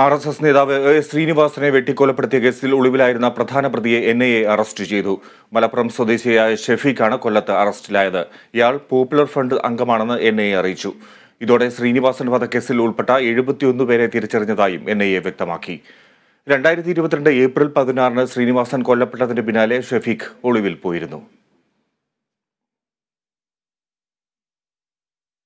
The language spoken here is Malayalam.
ആർ എസ് എസ് നേതാവ് എ ശ്രീനിവാസനെ വെട്ടിക്കൊലപ്പെടുത്തിയ കേസിൽ ഒളിവിലായിരുന്ന പ്രധാന പ്രതിയെ എൻ ഐ എ അറസ്റ്റ് ചെയ്തു മലപ്പുറം സ്വദേശിയായ ഷെഫീഖാണ് കൊല്ലത്ത് അറസ്റ്റിലായത് ഇയാൾ പോപ്പുലർ ഫ്രണ്ട് അംഗമാണെന്ന് എൻ ഐ എ അറിയിച്ചു ഇതോടെ ശ്രീനിവാസൻ വധക്കേസിൽ ഉൾപ്പെട്ട എഴുപത്തിയൊന്ന് പേരെ തിരിച്ചറിഞ്ഞതായും എൻ ഐ എ വ്യക്തമാക്കി രണ്ടായിരത്തി ഇരുപത്തിരണ്ട് ഏപ്രിൽ പതിനാറിന് ശ്രീനിവാസൻ കൊല്ലപ്പെട്ടതിന് പിന്നാലെ ഷെഫീഖ് ഒളിവിൽ പോയിരുന്നു